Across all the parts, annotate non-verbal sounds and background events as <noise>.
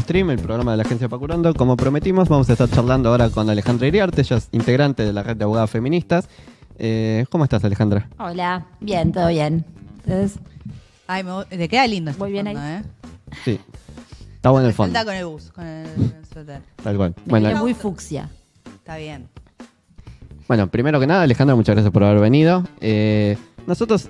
Stream, el programa de la agencia Pacurando. Como prometimos, vamos a estar charlando ahora con Alejandra Iriarte, ella es integrante de la red de abogadas feministas. Eh, ¿Cómo estás, Alejandra? Hola, bien, todo bien. Ay, me, te queda lindo este Muy bien ahí. ¿eh? Sí. Está bueno el fondo. con el bus, con el, suéter. Tal cual. muy fucsia. Está bien. Bueno, primero que nada, Alejandra, muchas gracias por haber venido. Eh, nosotros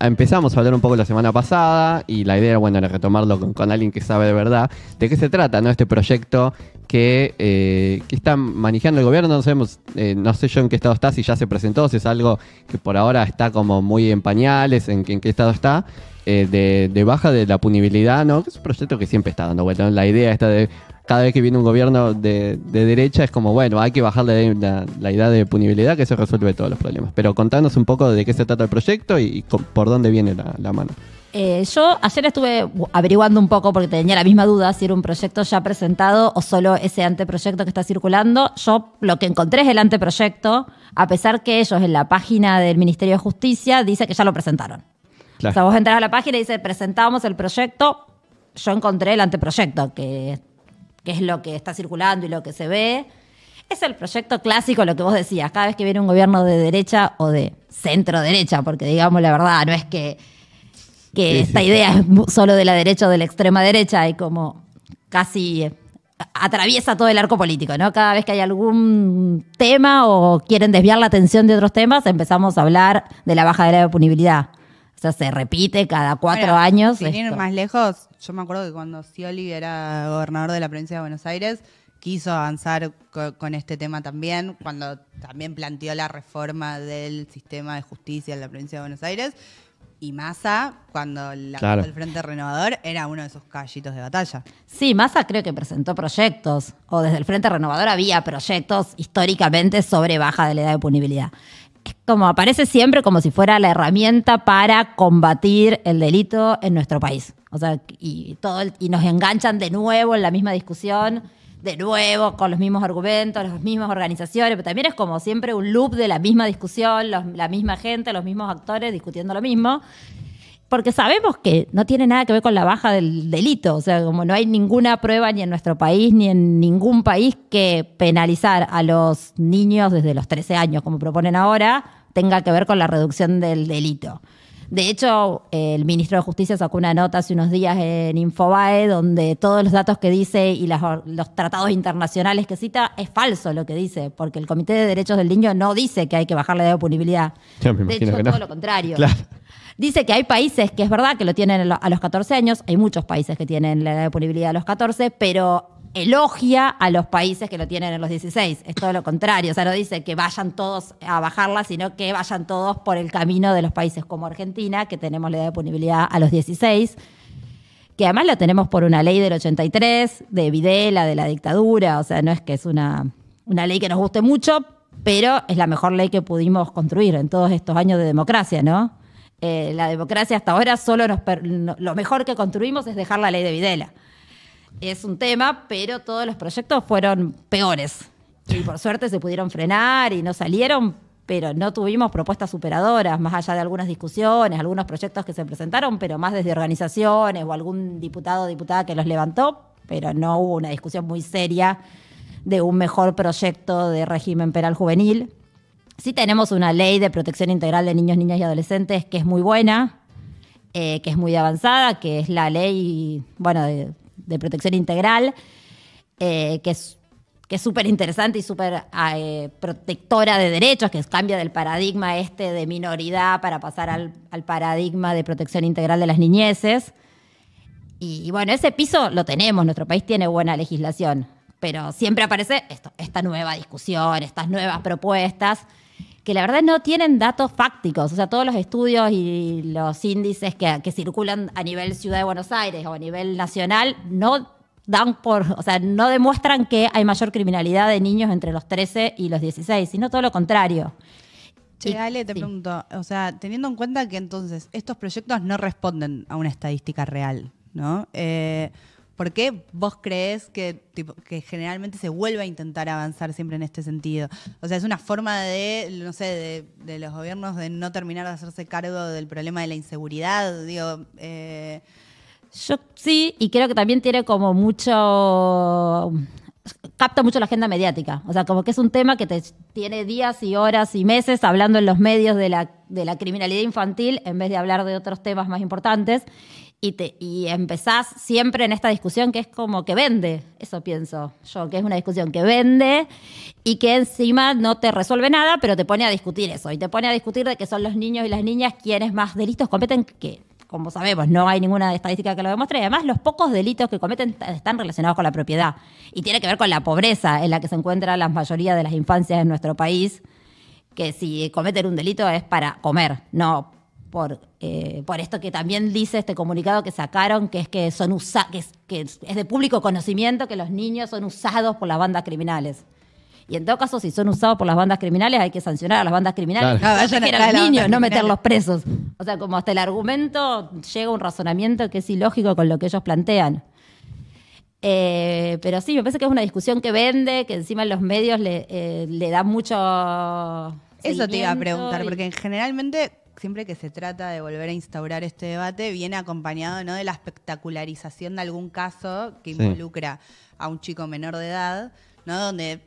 empezamos a hablar un poco la semana pasada y la idea, bueno, era retomarlo con, alguien que sabe de verdad de qué se trata, ¿no? Este proyecto que, eh, está manejando el gobierno, no sabemos, eh, no sé yo en qué estado está, si ya se presentó, si es algo que por ahora está como muy en pañales, en, qué estado está, eh, de, baja de la punibilidad, ¿no? es un proyecto que siempre está dando vuelta, La idea está de cada vez que viene un gobierno de, derecha es como, bueno, hay que bajarle la, idea de punibilidad que se resuelve todos los problemas. Pero contanos un poco de qué se trata el proyecto y, por dónde viene la, mano. Eh, yo ayer estuve averiguando un poco porque tenía la misma duda si era un proyecto ya presentado o solo ese anteproyecto que está circulando. Yo lo que encontré es el anteproyecto, a pesar que ellos en la página del Ministerio de Justicia dice que ya lo presentaron. Claro. O sea, vos entras a la página y dice presentamos el proyecto. Yo encontré el anteproyecto, que qué es lo que está circulando y lo que se ve. Es el proyecto clásico, lo que vos decías, cada vez que viene un gobierno de derecha o de centro derecha, porque digamos la verdad, no es que, que esta idea es solo de la derecha o de la extrema derecha, hay como casi eh, atraviesa todo el arco político, ¿no? Cada vez que hay algún tema o quieren desviar la atención de otros temas, empezamos a hablar de la baja de la punibilidad. O sea, se repite cada cuatro años. Sin ir más lejos, yo me acuerdo que cuando Scioli era gobernador de la provincia de Buenos Aires, quiso avanzar con este tema también, cuando también planteó la reforma del sistema de justicia en la provincia de Buenos Aires. Y Massa, cuando la claro. el Frente Renovador, era uno de esos callitos de batalla. Sí, Massa creo que presentó proyectos, o desde el Frente Renovador había proyectos históricamente sobre baja de la edad de punibilidad como aparece siempre como si fuera la herramienta para combatir el delito en nuestro país. O sea, y, todo, y nos enganchan de nuevo en la misma discusión, de nuevo con los mismos argumentos, las mismas organizaciones, pero también es como siempre un loop de la misma discusión, la misma gente, los mismos actores discutiendo lo mismo porque sabemos que no tiene nada que ver con la baja del delito, o sea, como no hay ninguna prueba ni en nuestro país ni en ningún país que penalizar a los niños desde los 13 años, como proponen ahora, tenga que ver con la reducción del delito. De hecho, el ministro de Justicia sacó una nota hace unos días en Infobae donde todos los datos que dice y los tratados internacionales que cita es falso lo que dice, porque el Comité de Derechos del Niño no dice que hay que bajar la edad de punibilidad. de hecho, que todo lo contrario. <laughs> Dice que hay países que es verdad que lo tienen a los 14 años, hay muchos países que tienen la edad de punibilidad a los 14, pero elogia a los países que lo tienen a los 16. Es todo lo contrario. O sea, no dice que vayan todos a bajarla, sino que vayan todos por el camino de los países como Argentina, que tenemos la edad de punibilidad a los 16, que además la tenemos por una ley del 83, de Videla, de la dictadura. O sea, no es que es una, una ley que nos guste mucho, pero es la mejor ley que pudimos construir en todos estos años de democracia, ¿no? Eh, la democracia hasta ahora solo nos lo mejor que construimos es dejar la ley de Videla. Es un tema, pero todos los proyectos fueron peores. Y por suerte se pudieron frenar y no salieron, pero no tuvimos propuestas superadoras, más allá de algunas discusiones, algunos proyectos que se presentaron, pero más desde organizaciones o algún diputado o diputada que los levantó, pero no hubo una discusión muy seria de un mejor proyecto de régimen penal juvenil Sí tenemos una ley de protección integral de niños, niñas y adolescentes que es muy buena, eh, que es muy avanzada, que es la ley, bueno, de, protección integral, eh, que es que es súper interesante y súper eh, protectora de derechos, que cambia del paradigma este de minoridad para pasar al, paradigma de protección integral de las niñeces. Y, y, bueno, ese piso lo tenemos, nuestro país tiene buena legislación, pero siempre aparece esto, esta nueva discusión, estas nuevas propuestas que la verdad no tienen datos fácticos. O sea, todos los estudios y los índices que, circulan a nivel Ciudad de Buenos Aires o a nivel nacional no dan por, o sea, no demuestran que hay mayor criminalidad de niños entre los 13 y los 16, sino todo lo contrario. Che, Ale, te pregunto, o sea, teniendo en cuenta que entonces estos proyectos no responden a una estadística real, ¿no? Eh, ¿Por qué vos crees que, que generalmente se vuelve a intentar avanzar siempre en este sentido? O sea, es una forma de, no sé, de, los gobiernos de no terminar de hacerse cargo del problema de la inseguridad, digo. Eh. Yo sí, y creo que también tiene como mucho capta mucho la agenda mediática. O sea, como que es un tema que te tiene días y horas y meses hablando en los medios de la, de la criminalidad infantil en vez de hablar de otros temas más importantes y, te, y empezás siempre en esta discusión que es como que vende, eso pienso yo, que es una discusión que vende y que encima no te resuelve nada, pero te pone a discutir eso y te pone a discutir de que son los niños y las niñas quienes más delitos cometen que como sabemos, no hay ninguna estadística que lo demuestre. además, los pocos delitos que cometen están relacionados con la propiedad. Y tiene que ver con la pobreza en la que se encuentra la mayoría de las infancias en nuestro país, que si cometen un delito es para comer, no eh, por, esto que también dice este comunicado que sacaron, que es que son que es, de público conocimiento que los niños son usados por las bandas criminales. Y en todo caso, si son usados por las bandas criminales, hay que sancionar a las bandas criminales. No, a los niños, no meterlos presos. O sea, como hasta el argumento llega un razonamiento que es ilógico con lo que ellos plantean. Eh, pero sí, me parece que es una discusión que vende, que encima en los medios le, eh, da mucho. Eso te iba a preguntar, porque generalmente siempre que se trata de volver a instaurar este debate, viene acompañado ¿no? de la espectacularización de algún caso que involucra a un chico menor de edad, ¿no? donde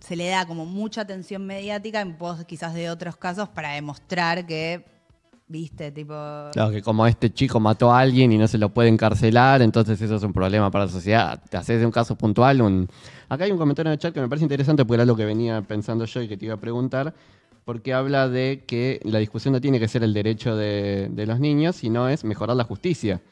se le da como mucha atención mediática en pos quizás de otros casos para demostrar que ¿Viste? Tipo. Claro, que como este chico mató a alguien y no se lo puede encarcelar, entonces eso es un problema para la sociedad. Te haces de un caso puntual. Un... Acá hay un comentario en el chat que me parece interesante porque era lo que venía pensando yo y que te iba a preguntar porque habla de que la discusión no tiene que ser el derecho de, los niños, sino es mejorar la justicia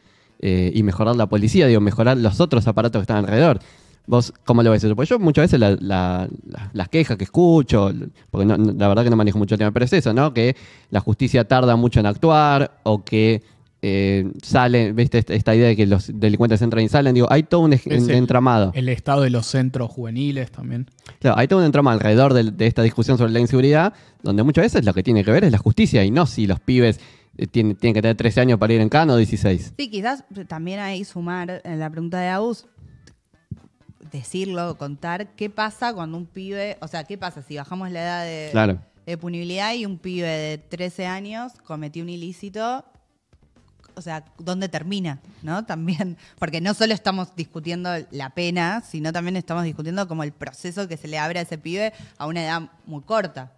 eh, y mejorar la policía, digo, mejorar los otros aparatos que están alrededor. ¿Vos cómo lo ves eso? yo muchas veces las quejas que escucho, porque la verdad que no manejo mucho el tema, pero es eso, ¿no? Que la justicia tarda mucho en actuar o que eh, sale salen, ¿viste? Esta idea de que los delincuentes entran y salen, digo, hay todo un entramado. El, estado de los centros juveniles también. Claro, hay todo un entramado alrededor de, esta discusión sobre la inseguridad, donde muchas veces lo que tiene que ver es la justicia y no si los pibes eh, tienen, que tener 13 años para ir en cano o 16. Sí, quizás también ahí sumar en la pregunta de Agus, decirlo, contar qué pasa cuando un pibe, o sea, qué pasa si bajamos la edad de punibilidad y un pibe de 13 años cometió un ilícito o sea, dónde termina, ¿no? <laughs> También, porque no solo estamos discutiendo la pena, sino también estamos discutiendo como el proceso que se le abre a ese pibe a una edad muy corta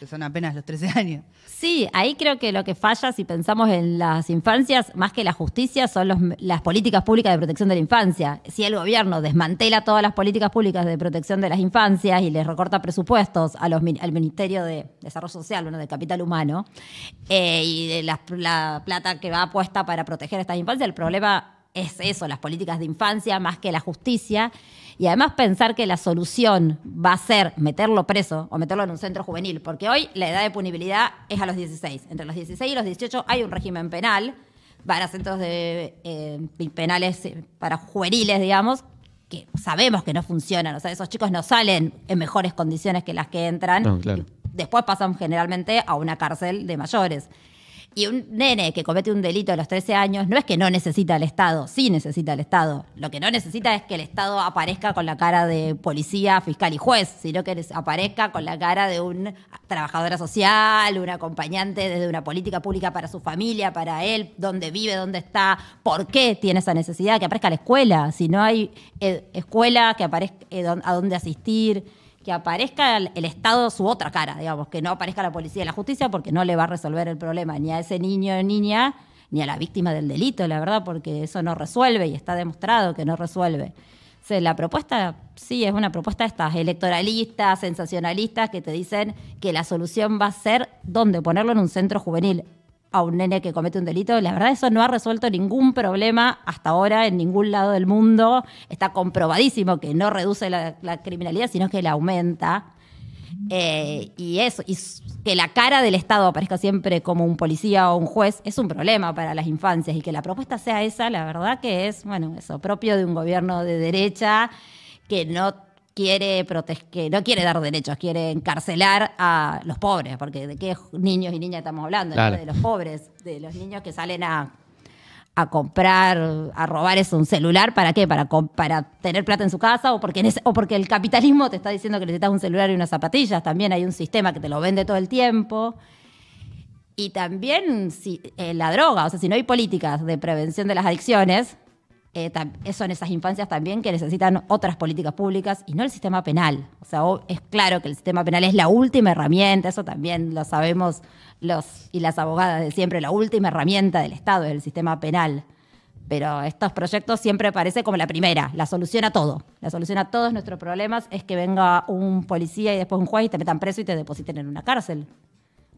que son apenas los 13 años. Sí, ahí creo que lo que falla si pensamos en las infancias, más que la justicia, son las políticas públicas de protección de la infancia. Si el gobierno desmantela todas las políticas públicas de protección de las infancias y les recorta presupuestos al Ministerio de Desarrollo Social, bueno, de Capital Humano, eh, y de la, la plata que va puesta para proteger a estas infancias, el problema es eso, las políticas de infancia más que la justicia. Y además pensar que la solución va a ser meterlo preso o meterlo en un centro juvenil, porque hoy la edad de punibilidad es a los 16. Entre los 16 y los 18 hay un régimen penal para centros de eh, penales eh, para juveniles, digamos, que sabemos que no funcionan. O sea, esos chicos no salen en mejores condiciones que las que entran. Después pasan generalmente a una cárcel de mayores. Y un nene que comete un delito a los 13 años no es que no necesita al Estado, sí necesita al Estado. Lo que no necesita es que el Estado aparezca con la cara de policía, fiscal y juez, sino que aparezca con la cara de un trabajadora social, un acompañante desde una política pública para su familia, para él, dónde vive, dónde está, por qué tiene esa necesidad, que aparezca la escuela. Si no hay eh, escuela, que aparezca eh, a dónde asistir que aparezca el, Estado su otra cara, digamos, que no aparezca la policía y la justicia porque no le va a resolver el problema ni a ese niño o niña ni a la víctima del delito, la verdad, porque eso no resuelve y está demostrado que no resuelve. la propuesta, sí, es una propuesta de estas electoralistas, sensacionalistas, que te dicen que la solución va a ser dónde ponerlo en un centro juvenil a un nene que comete un delito. La verdad, eso no ha resuelto ningún problema hasta ahora en ningún lado del mundo. Está comprobadísimo que no reduce la, criminalidad, sino que la aumenta. Eh, y eso, y que la cara del Estado aparezca siempre como un policía o un juez, es un problema para las infancias. Y que la propuesta sea esa, la verdad que es, bueno, eso, propio de un gobierno de derecha que no quiere que no quiere dar derechos, quiere encarcelar a los pobres, porque de qué niños y niñas estamos hablando, de los pobres, de los niños que salen a, comprar, a robar es un celular, ¿para qué? Para, para tener plata en su casa o porque, en ese, o porque el capitalismo te está diciendo que necesitas un celular y unas zapatillas, también hay un sistema que te lo vende todo el tiempo. Y también si, eh, la droga, o sea, si no hay políticas de prevención de las adicciones, eh, son esas infancias también que necesitan otras políticas públicas y no el sistema penal. O sea, es claro que el sistema penal es la última herramienta, eso también lo sabemos los y las abogadas de siempre, la última herramienta del Estado es el sistema penal. Pero estos proyectos siempre parece como la primera, la solución a todo. La solución a todos nuestros problemas es que venga un policía y después un juez y te metan preso y te depositen en una cárcel.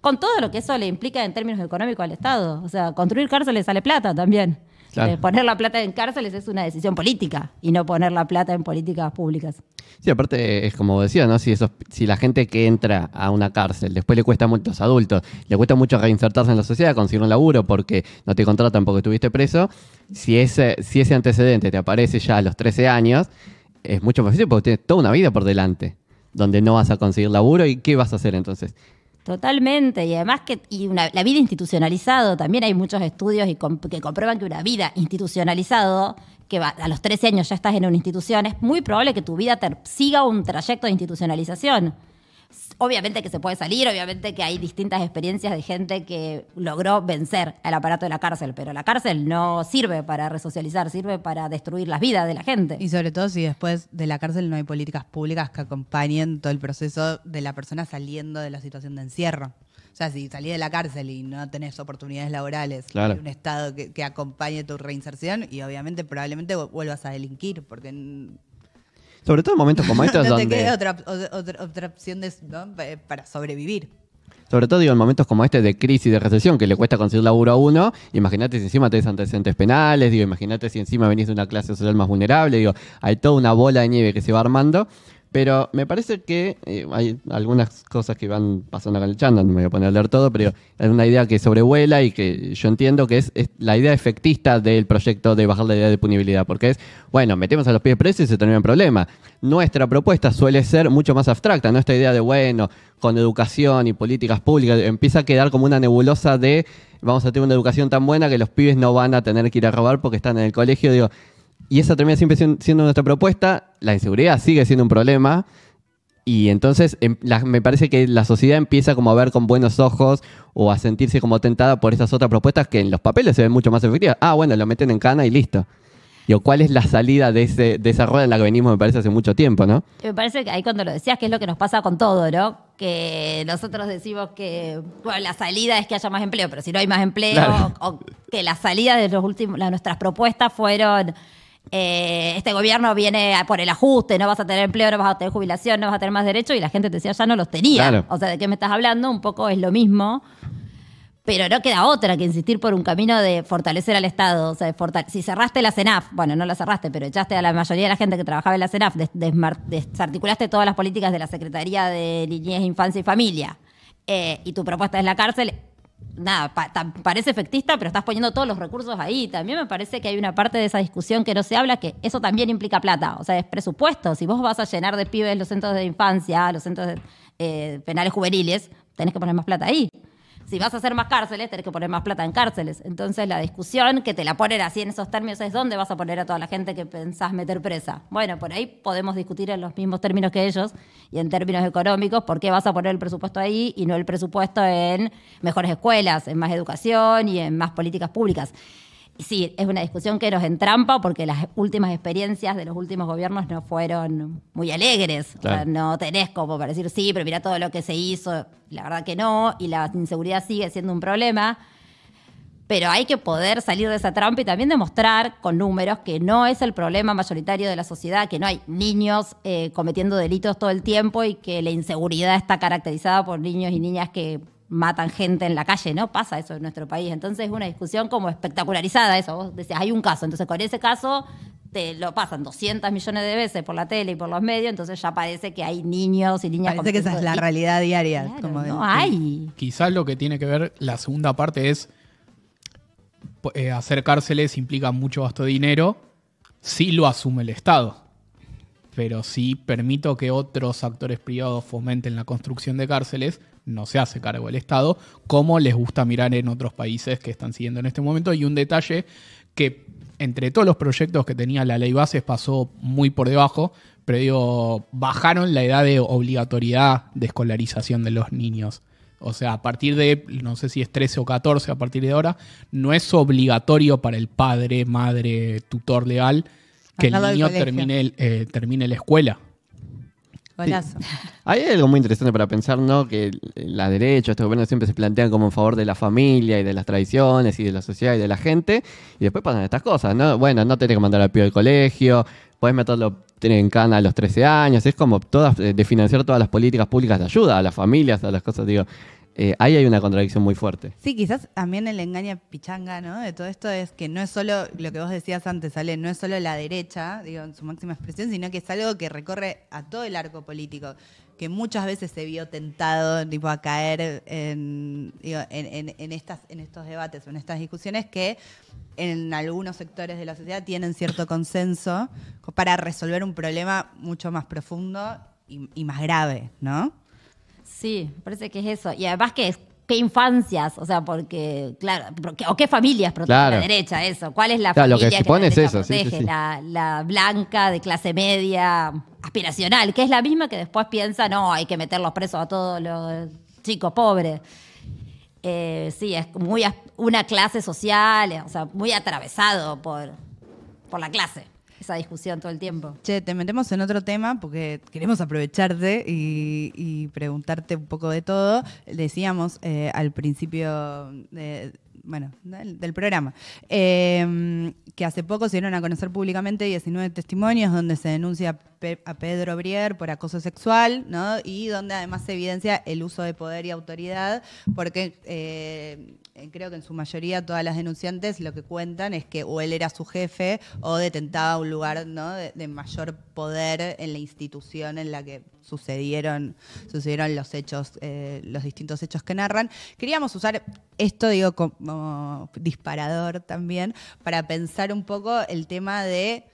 Con todo lo que eso le implica en términos económicos al Estado. O sea, construir cárceles sale plata también. Eh, poner la plata en cárceles es una decisión política y no poner la plata en políticas públicas. Sí, aparte es como decía, ¿no? Si, si la gente que entra a una cárcel, después le cuesta mucho a los adultos, le cuesta mucho reinsertarse en la sociedad, conseguir un laburo porque no te contratan porque estuviste preso, si ese, si ese antecedente te aparece ya a los 13 años, es mucho más difícil porque tienes toda una vida por delante donde no vas a conseguir laburo y qué vas a hacer entonces. Totalmente, y además que y la vida institucionalizado, también hay muchos estudios y que comprueban que una vida institucionalizado, que va, a los 13 años ya estás en una institución, es muy probable que tu vida siga un trayecto de institucionalización. Obviamente que se puede salir, obviamente que hay distintas experiencias de gente que logró vencer al aparato de la cárcel, pero la cárcel no sirve para resocializar, sirve para destruir las vidas de la gente. Y sobre todo si después de la cárcel no hay políticas públicas que acompañen todo el proceso de la persona saliendo de la situación de encierro. O sea, si salís de la cárcel y no tenés oportunidades laborales, claro. un Estado que, que, acompañe tu reinserción y obviamente probablemente vuelvas a delinquir, porque sobre todo en momentos como estos <laughs> no otra, opción para sobrevivir. Sobre todo, digo, en momentos como este de crisis, de recesión, que le cuesta conseguir laburo a uno, imagínate si encima tenés antecedentes penales, digo, imagínate si encima venís de una clase social más vulnerable, digo, hay toda una bola de nieve que se va armando. Pero me parece que eh, hay algunas cosas que van pasando en el chat, no me voy a poner a leer todo, pero hay una idea que sobrevuela y que yo entiendo que es, la idea efectista del proyecto de bajar la idea de punibilidad, porque es, bueno, metemos a los pibes presos y se termina el problema. Nuestra propuesta suele ser mucho más abstracta, ¿no? Esta idea de, bueno, con educación y políticas públicas, empieza a quedar como una nebulosa de vamos a tener una educación tan buena que los pibes no van a tener que ir a robar porque están en el colegio. Digo, y esa termina siempre siendo nuestra propuesta. La inseguridad sigue siendo un problema. Y entonces em, me parece que la sociedad empieza como a ver con buenos ojos o a sentirse como tentada por esas otras propuestas que en los papeles se ven mucho más efectivas. Ah, bueno, lo meten en cana y listo. ¿cuál es la salida de, esa rueda en la que venimos, me parece, hace mucho tiempo, no? Me parece que ahí cuando lo decías, que es lo que nos pasa con todo, ¿no? Que nosotros decimos que la salida es que haya más empleo, pero si no hay más empleo, que la salida de los últimos, las, nuestras propuestas fueron eh, este gobierno viene por el ajuste, no vas a tener empleo, no vas a tener jubilación, no vas a tener más derechos, y la gente te decía, ya no los tenía. O sea, ¿de qué me estás hablando? Un poco es lo mismo. Pero no queda otra que insistir por un camino de fortalecer al Estado. O sea, si cerraste la CENAF, bueno, no la cerraste, pero echaste a la mayoría de la gente que trabajaba en la CENAF, desarticulaste todas las políticas de la Secretaría de Niñez, Infancia y Familia, eh, y tu propuesta es la cárcel, nada, parece efectista, pero estás poniendo todos los recursos ahí. También me parece que hay una parte de esa discusión que no se habla, que eso también implica plata, o sea, es presupuesto. Si vos vas a llenar de pibes los centros de infancia, los centros eh, penales juveniles, tenés que poner más plata ahí si vas a hacer más cárceles, tenés que poner más plata en cárceles. Entonces la discusión, que te la ponen así en esos términos, es dónde vas a poner a toda la gente que pensás meter presa. Bueno, por ahí podemos discutir en los mismos términos que ellos y en términos económicos, por qué vas a poner el presupuesto ahí y no el presupuesto en mejores escuelas, en más educación y en más políticas públicas sí, es una discusión que nos entrampa porque las últimas experiencias de los últimos gobiernos no fueron muy alegres. no tenés como para decir, sí, pero mira todo lo que se hizo. La verdad que no, y la inseguridad sigue siendo un problema. Pero hay que poder salir de esa trampa y también demostrar con números que no es el problema mayoritario de la sociedad, que no hay niños eh, cometiendo delitos todo el tiempo y que la inseguridad está caracterizada por niños y niñas que matan gente en la calle, ¿no? Pasa eso en nuestro país. Entonces es una discusión como espectacularizada eso. Vos decías, hay un caso, entonces con ese caso te lo pasan 200 millones de veces por la tele y por los medios, entonces ya parece que hay niños y niñas. Parece que esa es la realidad diaria. no hay. Quizás lo que tiene que ver la segunda parte es pues, hacer eh, cárceles implica mucho gasto de dinero, sí lo asume el Estado. Pero si sí permito que otros actores privados fomenten la construcción de cárceles, no se hace cargo el Estado, como les gusta mirar en otros países que están siguiendo en este momento. Y un detalle que entre todos los proyectos que tenía la ley bases pasó muy por debajo, pero digo, bajaron la edad de obligatoriedad de escolarización de los niños. O sea, a partir de, no sé si es 13 o 14, a partir de ahora, no es obligatorio para el padre, madre, tutor legal que el niño termine, eh, termine la escuela. Hay algo muy interesante para pensar, ¿no? Que la derecha, estos gobiernos siempre se plantean como en favor de la familia y de las tradiciones y de la sociedad y de la gente. Y después pasan estas cosas, ¿no? Bueno, no tenés que mandar al pío al colegio, podés meterlo en cana a los 13 años. Es como todas, eh, de financiar todas las políticas públicas de ayuda a las familias, a las cosas, digo. Eh, ahí hay una contradicción muy fuerte. Sí, quizás también el engaña pichanga, ¿no? De todo esto es que no es solo lo que vos decías antes, Ale, no es solo la derecha, digo, en su máxima expresión, sino que es algo que recorre a todo el arco político, que muchas veces se vio tentado tipo, a caer en, estas, en estos debates en estas discusiones que en algunos sectores de la sociedad tienen cierto consenso para resolver un problema mucho más profundo y, y más grave, ¿no? Sí, parece que es eso. Y además que es qué infancias, o sea, porque, claro, o qué familias protege la derecha, eso. ¿Cuál es la familia que, se eso, protege? La, blanca de clase media aspiracional, que es la misma que después piensa, no, hay que meterlos presos a todos los chicos pobres. Eh, sí, es muy una clase social, eh, o sea, muy atravesado por, por la clase esa discusión todo el tiempo. Che, te metemos en otro tema porque queremos aprovecharte y, preguntarte un poco de todo. Decíamos eh, al principio bueno, del, programa, em, que hace poco se dieron a conocer públicamente 19 testimonios donde se denuncia a Pedro Brier por acoso sexual, ¿no? Y donde además se evidencia el uso de poder y autoridad, porque eh, eh, creo que en su mayoría todas las denunciantes lo que cuentan es que o él era su jefe o detentaba un lugar de, mayor poder en la institución en la que sucedieron, sucedieron los hechos, eh, los distintos hechos que narran. Queríamos usar esto, digo, como disparador también, para pensar un poco el tema de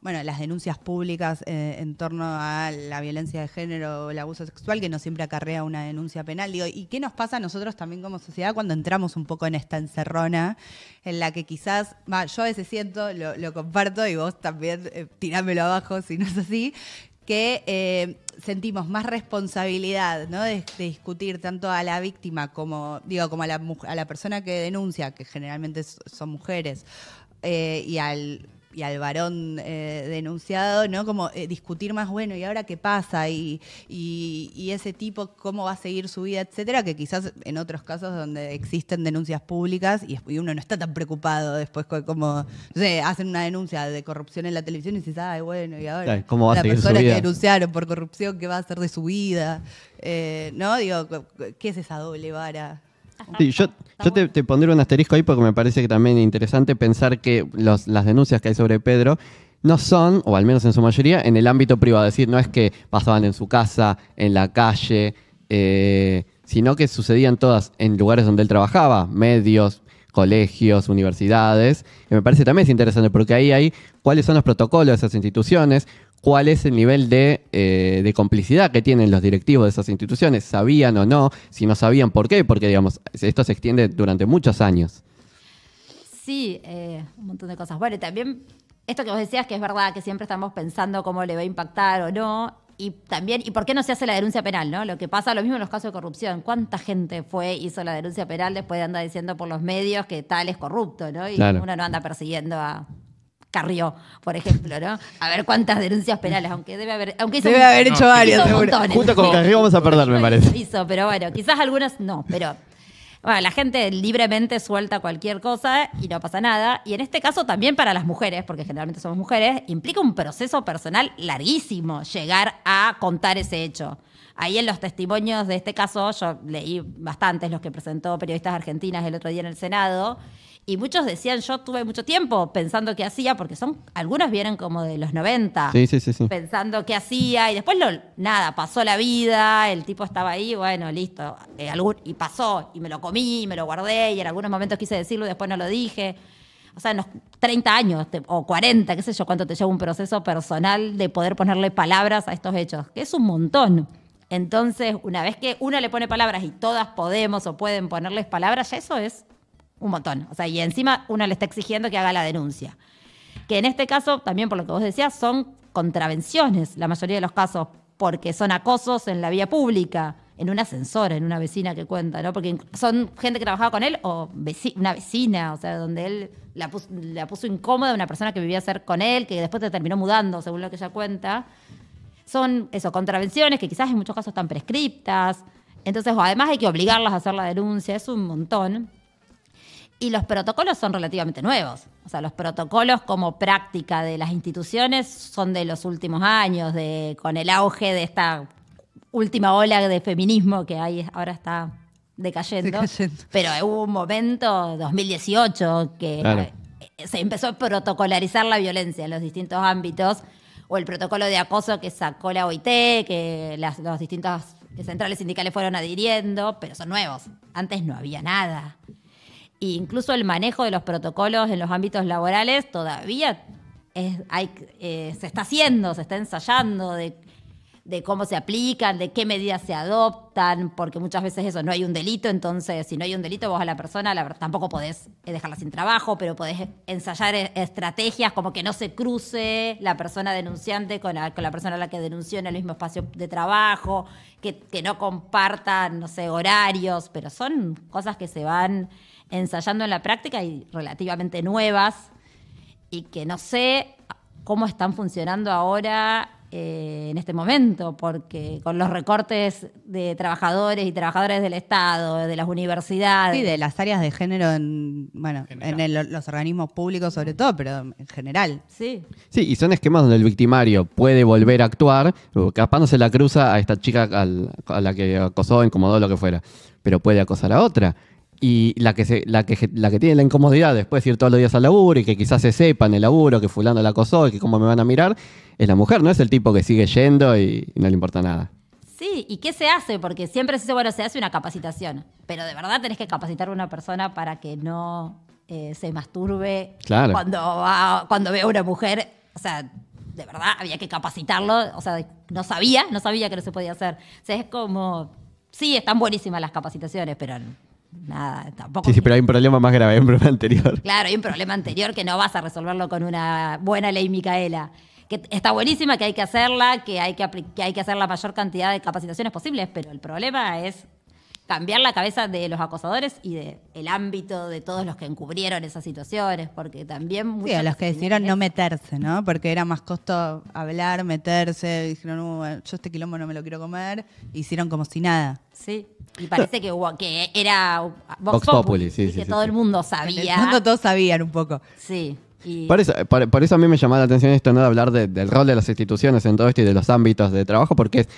bueno, las denuncias públicas eh, en torno a la violencia de género o el abuso sexual, que no siempre acarrea una denuncia penal. Digo, ¿y qué nos pasa a nosotros también como sociedad cuando entramos un poco en esta encerrona en la que quizás, yo a veces siento, lo, comparto y vos también eh, tirámelo abajo si no es así, que eh, sentimos más responsabilidad ¿no? de, discutir tanto a la víctima como, digo, como a la, a la persona que denuncia, que generalmente son mujeres, y al y al varón eh, denunciado, ¿no? Como eh, discutir más, bueno, ¿y ahora qué pasa? Y, y, ese tipo, ¿cómo va a seguir su vida, etcétera? Que quizás en otros casos donde existen denuncias públicas y, uno no está tan preocupado después como, no sé, hacen una denuncia de corrupción en la televisión y dices, ay, bueno, ¿y ahora? ¿Cómo va a que denunciaron por corrupción, ¿qué va a hacer de su vida? Eh, ¿No? Digo, ¿qué es esa doble vara? yo, te, pondré un asterisco ahí porque me parece que también es interesante pensar que las denuncias que hay sobre Pedro no son, o al menos en su mayoría, en el ámbito privado. Es decir, no es que pasaban en su casa, en la calle, eh, sino que sucedían todas en lugares donde él trabajaba, medios, colegios, universidades. Y me parece también es interesante porque ahí hay cuáles son los protocolos de esas instituciones, cuál es el nivel eh, de, complicidad que tienen los directivos de esas instituciones, sabían o no, si no sabían por qué, porque digamos, esto se extiende durante muchos años. Sí, eh, un montón de cosas. Bueno, también esto que vos decías que es verdad, que siempre estamos pensando cómo le va a impactar o no, y también, ¿y por qué no se hace la denuncia penal? ¿no? Lo que pasa, lo mismo en los casos de corrupción. ¿Cuánta gente fue, hizo la denuncia penal después de andar diciendo por los medios que tal es corrupto, ¿no? Y uno no anda persiguiendo a, Carrió, por ejemplo, ¿no? A ver cuántas denuncias penales, aunque debe haber, aunque debe haber hecho varias, varias, Junto con Carrió vamos a perder, me parece. <laughs> pero bueno, quizás algunas no, pero la gente libremente suelta cualquier cosa y no pasa nada. Y en este caso también para las mujeres, porque generalmente somos mujeres, implica un proceso personal larguísimo llegar a contar ese hecho. Ahí en los testimonios de este caso, yo leí bastantes los que presentó periodistas argentinas el otro día en el Senado, y muchos decían, yo tuve mucho tiempo pensando qué hacía, porque son, algunos vienen como de los 90, pensando qué hacía, y después lo, nada, pasó la vida, el tipo estaba ahí, bueno, listo, eh, y pasó, y me lo comí, y me lo guardé, y en algunos momentos quise decirlo, y después no lo dije. O sea, en los 30 años o 40, qué sé yo, cuánto te lleva un proceso personal de poder ponerle palabras a estos hechos, que es un montón. Entonces, una vez que uno le pone palabras y todas podemos o pueden ponerles palabras, ya eso es un montón. O sea, y encima uno le está exigiendo que haga la denuncia. Que en este caso, también por lo que vos decías, son contravenciones, la mayoría de los casos, porque son acosos en la vía pública, en un ascensor, en una vecina que cuenta, ¿no? Porque son gente que trabajaba con él o una vecina, o sea, donde él la puso, la puso incómoda una persona que vivía cerca con él, que después se terminó mudando, según lo que ella cuenta. Son, eso, contravenciones que quizás en muchos casos están prescriptas. Entonces, además hay que obligarlas a hacer la denuncia, es un montón. Y los protocolos son relativamente nuevos. O sea, los protocolos como práctica de las instituciones son de los últimos años, de, con el auge de esta última ola de feminismo que ahora está decayendo. Pero hubo un momento, 2018, que se empezó a protocolarizar la violencia en los distintos ámbitos, o el protocolo de acoso que sacó la OIT, que los distintos centrales sindicales fueron adhiriendo, pero son nuevos. Antes no había nada incluso el manejo de los protocolos en los ámbitos laborales todavía eh, se está haciendo, se está ensayando de, cómo se aplican, de qué medidas se adoptan, porque muchas veces eso no hay un delito, entonces si no hay un delito vos a la persona tampoco podés eh, dejarla sin trabajo, pero podés ensayar eh, estrategias como que no se cruce la persona denunciante con la, persona a la que denunció en el mismo espacio de trabajo, que, que no compartan, no sé, horarios, pero son cosas que se van ensayando en la práctica y relativamente nuevas y que no sé cómo están funcionando ahora eh, en este momento, porque con los recortes de trabajadores y trabajadoras del Estado, de las universidades. Sí, de las áreas de género, en, los organismos públicos sobre todo, pero en general. Sí. Sí, y son esquemas donde el victimario puede volver a actuar, capándose la cruza a esta chica a la que acosó, incomodó, lo que fuera, pero puede acosar a otra y la que, se, la, que, la que tiene la incomodidad después de ir todos los días al laburo y que quizás se sepa en el laburo que fulano la acosó y que cómo me van a mirar, es la mujer, no es el tipo que sigue yendo y, no le importa nada. Sí, ¿y qué se hace? Porque siempre se bueno, se hace una capacitación, pero de verdad tenés que capacitar a una persona para que no eh, se masturbe claro. cuando, va, cuando ve a una mujer. O sea, de verdad había que capacitarlo, o sea, no sabía, no sabía que no se podía hacer. O sea, es como, sí, están buenísimas las capacitaciones, pero nada, tampoco. Sí, sí, pero hay un problema más grave, hay un problema <laughs> anterior. Claro, hay un problema anterior que no vas a resolverlo con una buena ley Micaela. Que está buenísima, que hay que hacerla, que hay que, que hay que hacer la mayor cantidad de capacitaciones posibles, pero el problema es cambiar la cabeza de los acosadores y de el ámbito de todos los que encubrieron esas situaciones, porque también... Sí, a los que decidieron no meterse, ¿no? Porque era más costo hablar, meterse, dijeron, uh, yo este quilombo no me lo quiero comer, hicieron como si nada. Sí, y parece que, que era Vox, Populi, sí, sí, que todo el mundo sabía. Todo el mundo todos sabían un poco. Sí. Por, eso, a mí me llamó la atención esto, ¿no? De hablar del rol de las instituciones en todo esto y de los ámbitos de trabajo, porque es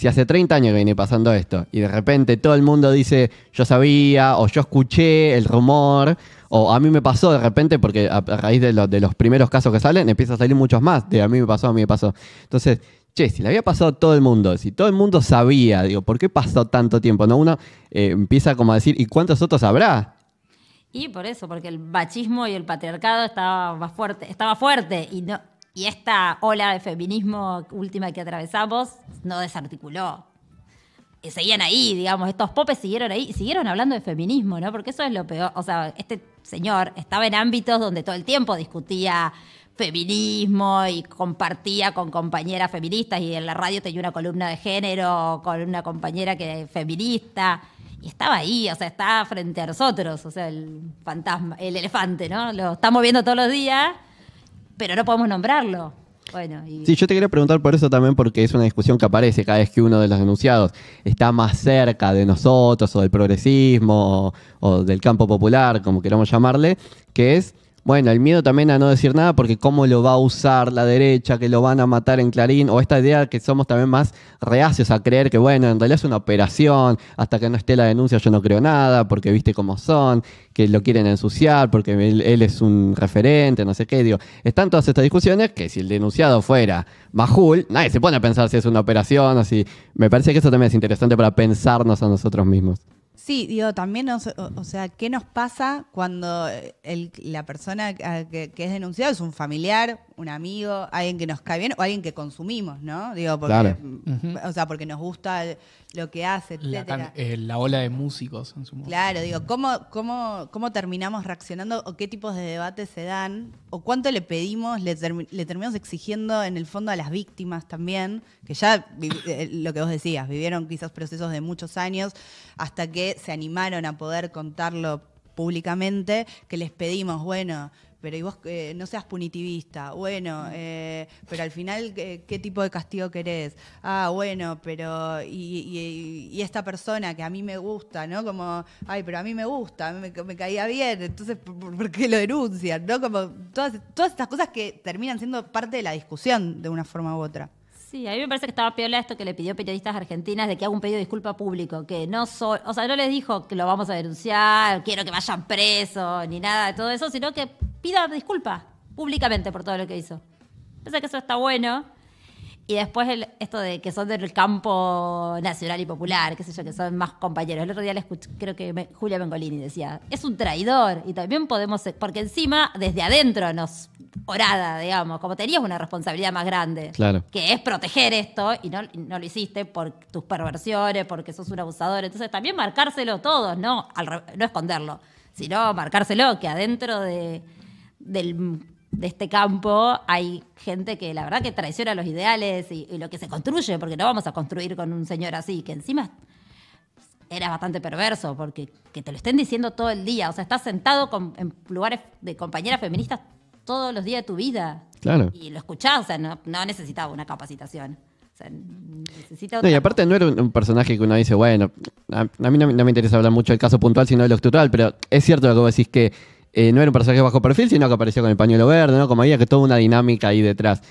si hace 30 años que viene pasando esto y de repente todo el mundo dice yo sabía o yo escuché el rumor o a mí me pasó de repente porque a, raíz de, los primeros casos que salen empieza a salir muchos más de a mí me pasó, a mí me pasó. Entonces, che, si le había pasado a todo el mundo, si todo el mundo sabía, digo, ¿por qué pasó tanto tiempo? No, uno eh, empieza como a decir, ¿y cuántos otros habrá? Y por eso, porque el machismo y el patriarcado estaba fuerte, estaba fuerte y no, y esta ola de feminismo última que atravesamos no desarticuló. Eh, seguían ahí, digamos, estos popes siguieron ahí siguieron hablando de feminismo, ¿no? Porque eso es lo peor. O sea, este señor estaba en ámbitos donde todo el tiempo discutía feminismo y compartía con compañeras feministas y en la radio tenía una columna de género con una compañera que feminista y estaba ahí, o sea, estaba frente a nosotros, o sea, el fantasma, el elefante, ¿no? Lo estamos viendo todos los días pero no podemos nombrarlo. Bueno, y... Sí, yo te quería preguntar por eso también, porque es una discusión que aparece cada vez que uno de los denunciados está más cerca de nosotros o del progresismo o del campo popular, como queramos llamarle, que es bueno, el miedo también a no decir nada porque cómo lo va a usar la derecha, que lo van a matar en Clarín, o esta idea que somos también más reacios a creer que, bueno, en realidad es una operación, hasta que no esté la denuncia yo no creo nada, porque viste cómo son, que lo quieren ensuciar, porque él, es un referente, no sé qué, digo. Están todas estas discusiones que si el denunciado fuera Majul, nadie se pone a pensar si es una operación o si... Me parece que eso también es interesante para pensarnos a nosotros mismos. Sí, digo, también, o, sea, ¿qué nos pasa cuando la persona que, es denunciada es un familiar, un amigo, alguien que nos cae bien o alguien que consumimos, ¿no? Digo, porque, mm, o sea, porque nos gusta lo que hace, etcétera. Eh, la, ola de músicos en su momento. Claro, digo, ¿cómo, cómo, cómo terminamos reaccionando o qué tipos de debates se dan? ¿O cuánto le pedimos, le terminamos exigiendo en el fondo a las víctimas también? Que ya, eh, lo que vos decías, vivieron quizás procesos de muchos años hasta que se animaron a poder contarlo públicamente, que les pedimos, bueno, pero y vos eh, no seas punitivista, bueno, mm. eh, pero al final, ¿qué, tipo de castigo querés? Ah, bueno, pero y, esta persona que a mí me gusta, ¿no? Como, ay, pero a mí me gusta, me, caía bien, entonces, ¿por, qué lo denuncian? ¿No? Como todas, todas estas cosas que terminan siendo parte de la discusión de una forma u otra. Sí, a mí me parece que estaba piola esto que le pidió periodistas argentinas de que haga un pedido de disculpa público, que no soy, o sea, no les dijo que lo vamos a denunciar, quiero que vayan presos, ni nada de todo eso, sino que pida disculpas públicamente por todo lo que hizo. Pensé que eso está bueno. Y después esto de que son del campo nacional y popular, qué sé yo, que son más compañeros. El otro día le escuché, creo que Julia Bengolini decía, es un traidor y también podemos, porque encima desde adentro nos orada, digamos, como tenías una responsabilidad más grande, claro. que es proteger esto y no, lo hiciste por tus perversiones, porque sos un abusador. Entonces también marcárselo todos, no, no esconderlo, sino marcárselo, que adentro de del, de este campo hay gente que la verdad que traiciona los ideales y, lo que se construye, porque no vamos a construir con un señor así, que encima era bastante perverso, porque que te lo estén diciendo todo el día. O sea, estás sentado en lugares de compañeras feministas todos los días de tu vida. Claro. Y lo escuchás, o sea, no, no necesitaba una capacitación. No, y aparte no era un, personaje que uno dice, bueno, a, mí no, me interesa hablar mucho del caso puntual, sino de lo estructural, pero es cierto lo que vos decís que eh, no era un personaje bajo perfil, sino que apareció con el pañuelo verde, ¿no? Como había que toda una dinámica ahí detrás.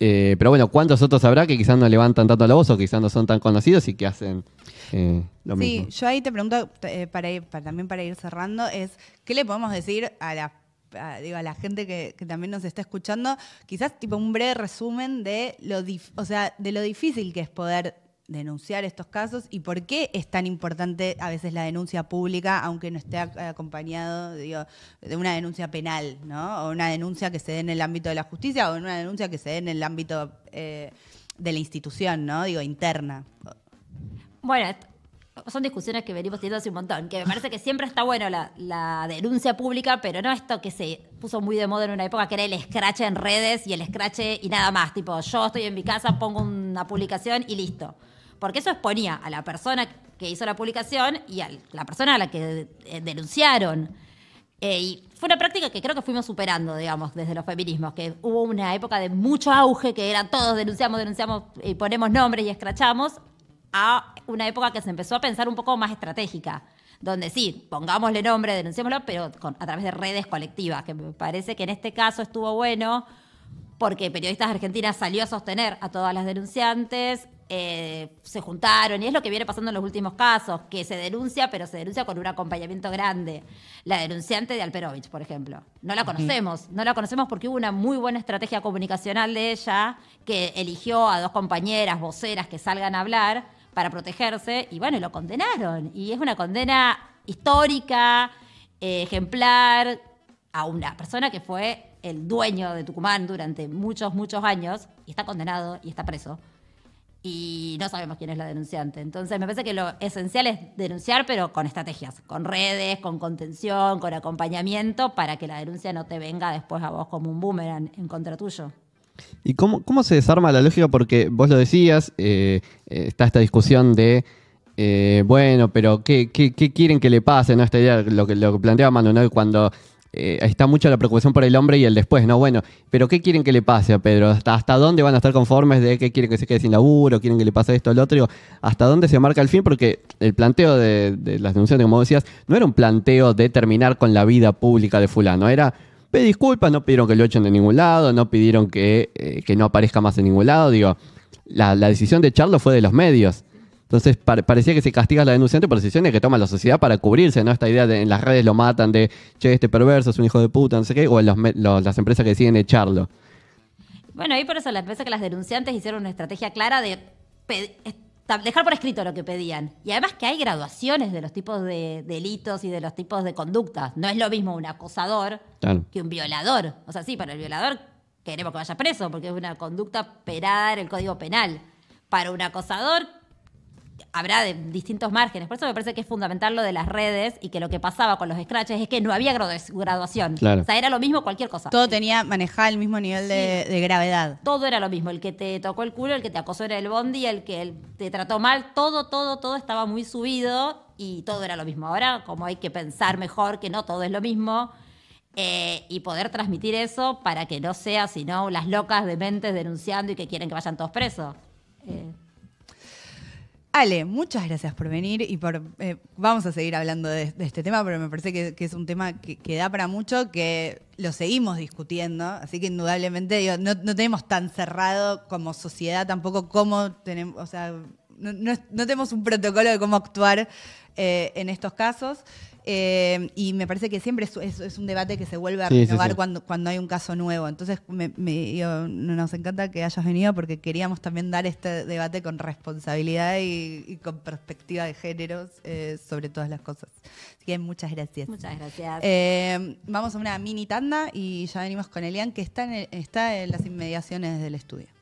Eh, pero bueno, ¿cuántos otros habrá que quizás no levantan tanto la voz o quizás no son tan conocidos y que hacen eh, lo mismo? Sí, yo ahí te pregunto, también para ir cerrando, es ¿qué le podemos decir a la la gente que, también nos está escuchando, quizás tipo un breve resumen de lo, o sea, de lo difícil que es poder denunciar estos casos y por qué es tan importante a veces la denuncia pública, aunque no esté acompañado de una denuncia penal, ¿no? O una denuncia que se dé en el ámbito de la justicia o una denuncia que se dé en el ámbito eh, de la institución, ¿no? Digo, interna. Bueno, son discusiones que venimos teniendo hace un montón, que me parece que siempre está bueno la, la, denuncia pública, pero no esto que se puso muy de moda en una época, que era el escrache en redes y el escrache y nada más. Tipo, yo estoy en mi casa, pongo una publicación y listo porque eso exponía a la persona que hizo la publicación y a la persona a la que eh, denunciaron. Eh, y fue una práctica que creo que fuimos superando, digamos, desde los feminismos, que hubo una época de mucho auge, que era todos denunciamos, denunciamos y ponemos nombres y escrachamos, a una época que se empezó a pensar un poco más estratégica, donde sí, pongámosle nombre, denunciémoslo, pero a través de redes colectivas, que me parece que en este caso estuvo bueno porque Periodistas Argentinas salió a sostener a todas las denunciantes, eh, se juntaron, y es lo que viene pasando en los últimos casos, que se denuncia, pero se denuncia con un acompañamiento grande. La denunciante de Alperovich, por ejemplo. No la conocemos, no la conocemos porque hubo una muy buena estrategia comunicacional de ella, que eligió a dos compañeras, voceras, que salgan a hablar para protegerse, y bueno, lo condenaron. Y es una condena histórica, eh, ejemplar, a una persona que fue el dueño de Tucumán durante muchos, muchos años y está condenado y está preso. Y no sabemos quién es la denunciante. Entonces me parece que lo esencial es denunciar, pero con estrategias, con redes, con contención, con acompañamiento, para que la denuncia no te venga después a vos como un boomerang en contra tuyo. ¿Y cómo, se desarma la lógica? Porque vos lo decías, eh, eh, está esta discusión de eh, bueno, pero ¿qué, quieren que le pase? ¿no? Esta idea, lo que, lo planteaba Manu, cuando eh, está mucha la preocupación por el hombre y el después, ¿no? Bueno, pero ¿qué quieren que le pase a Pedro? ¿Hasta, hasta dónde van a estar conformes de que quieren que se quede sin laburo? ¿Quieren que le pase esto al otro? ¿Hasta dónde se marca el fin? Porque el planteo de, las denuncias, como decías, no era un planteo de terminar con la vida pública de fulano, era pedí disculpas, no pidieron que lo echen de ningún lado, no pidieron que, eh, que no aparezca más en ningún lado, digo, la, la decisión de echarlo fue de los medios. Entonces parecía que se castiga a la denunciante por decisiones que toma la sociedad para cubrirse, ¿no? Esta idea de en las redes lo matan de, che, este perverso es un hijo de puta, no sé qué, o las empresas que deciden echarlo. Bueno, ahí por eso la empresa que las denunciantes hicieron una estrategia clara de dejar por escrito lo que pedían. Y además que hay graduaciones de los tipos de delitos y de los tipos de conductas. No es lo mismo un acosador que un violador. O sea, sí, para el violador queremos que vaya preso porque es una conducta perar el Código Penal. Para un acosador habrá de distintos márgenes. Por eso me parece que es fundamental lo de las redes y que lo que pasaba con los scratches es que no había graduación. O sea, era lo mismo cualquier cosa. Todo tenía, manejado el mismo nivel de, gravedad. Todo era lo mismo. El que te tocó el culo, el que te acosó era el bondi, el que te trató mal, todo, todo, todo estaba muy subido y todo era lo mismo. Ahora, como hay que pensar mejor que no todo es lo mismo. Eh, y poder transmitir eso para que no sea sino las locas de mentes denunciando y que quieren que vayan todos presos. Vale, muchas gracias por venir y por, eh, vamos a seguir hablando de, este tema, pero me parece que, es un tema que, da para mucho, que lo seguimos discutiendo, así que indudablemente no, tenemos tan cerrado como sociedad tampoco cómo tenemos, o sea, no, tenemos un protocolo de cómo actuar eh, en estos casos. Eh, y me parece que siempre es, es, un debate que se vuelve a renovar Cuando, cuando hay un caso nuevo. Entonces, me, nos encanta que hayas venido porque queríamos también dar este debate con responsabilidad y, con perspectiva de géneros eh, sobre todas las cosas. Así que muchas gracias. Muchas gracias. Eh, vamos a una mini tanda y ya venimos con Elian, que está está en las inmediaciones del estudio.